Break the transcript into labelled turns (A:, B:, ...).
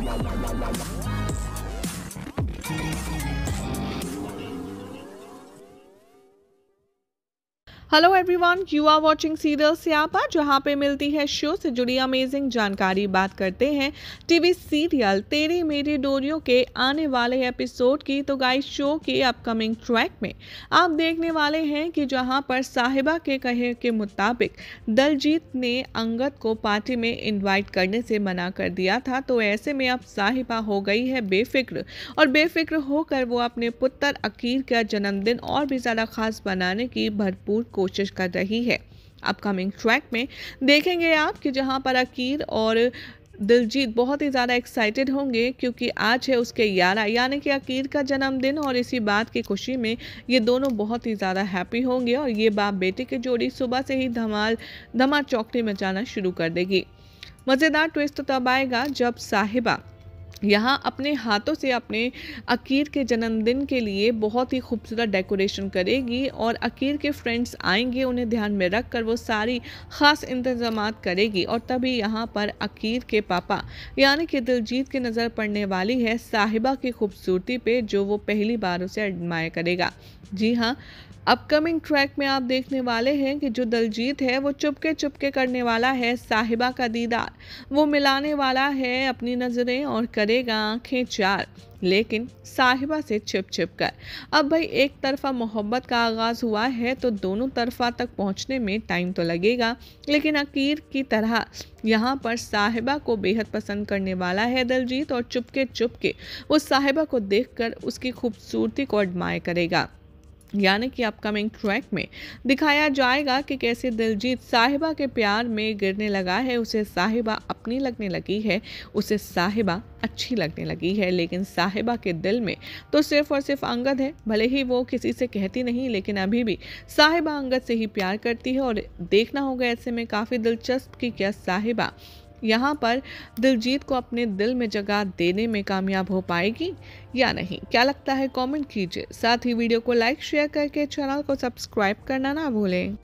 A: yo, yo, yo, yo, yo, yo. Hello everyone you are watching serial Syapa जहां पे मिलती है शो से जुड़ी अमेजिंग जानकारी बात करते हैं टीवी सीरियल तेरे मेरी डोरियों के आने वाले एपिसोड की तो गाइस शो के अपकमिंग ट्रैक में आप देखने वाले हैं कि जहां पर साहिबा के कहे के मुताबिक दलजीत ने अंगद को पार्टी में इनवाइट करने से मना कर दिया था तो ऐसे में अब साहिबा हो गई है बेफिक्र और बेफिक्र होकर वो अपने पुत्र अकीर का जन्मदिन और भी ज़्यादा खास बनाने की भरपूर को कोशिश कर रही है अपकमिंग ट्रैक में देखेंगे आप कि जहां पर अकीर और दिलजीत बहुत ही ज़्यादा एक्साइटेड होंगे क्योंकि आज है उसके यारा यानी कि अकीर का जन्मदिन और इसी बात की खुशी में ये दोनों बहुत ही ज़्यादा हैप्पी होंगे और ये बाप बेटे की जोड़ी सुबह से ही धमाल धमा चौकड़ी में जाना शुरू कर देगी मज़ेदार ट्विस्ट तो तब आएगा जब साहिबा यहाँ अपने हाथों से अपने अकीर के जन्मदिन के लिए बहुत ही खूबसूरत डेकोरेशन करेगी और अकीर के फ्रेंड्स आएंगे उन्हें ध्यान में रख कर वो सारी ख़ास इंतजाम करेगी और तभी यहाँ पर अकीर के पापा यानी कि दिलजीत की नज़र पड़ने वाली है साहिबा की खूबसूरती पे जो वो पहली बार उसे एडमायर करेगा जी हाँ अपकमिंग ट्रैक में आप देखने वाले हैं कि जो दलजीत है वो चुपके चुपके करने वाला है साहिबा का दीदार वो मिलाने वाला है अपनी नज़रें और कर करेगा आंखें चार लेकिन साहिबा से छिप छिप कर अब भाई एक तरफा मोहब्बत का आगाज़ हुआ है तो दोनों तरफा तक पहुंचने में टाइम तो लगेगा लेकिन अकीर की तरह यहाँ पर साहिबा को बेहद पसंद करने वाला है दलजीत और चुपके चुपके वो साहिबा को देखकर उसकी खूबसूरती को एडमायर करेगा यानी कि अपकमिंग ट्रैक में दिखाया जाएगा कि कैसे दिलजीत साहिबा के प्यार में गिरने लगा है उसे साहिबा अपनी लगने लगी है उसे साहिबा अच्छी लगने लगी है लेकिन साहिबा के दिल में तो सिर्फ और सिर्फ अंगद है भले ही वो किसी से कहती नहीं लेकिन अभी भी साहिबा अंगद से ही प्यार करती है और देखना होगा ऐसे में काफ़ी दिलचस्प कि क्या साहिबा यहाँ पर दिलजीत को अपने दिल में जगह देने में कामयाब हो पाएगी या नहीं क्या लगता है कमेंट कीजिए साथ ही वीडियो को लाइक शेयर करके चैनल को सब्सक्राइब करना ना भूलें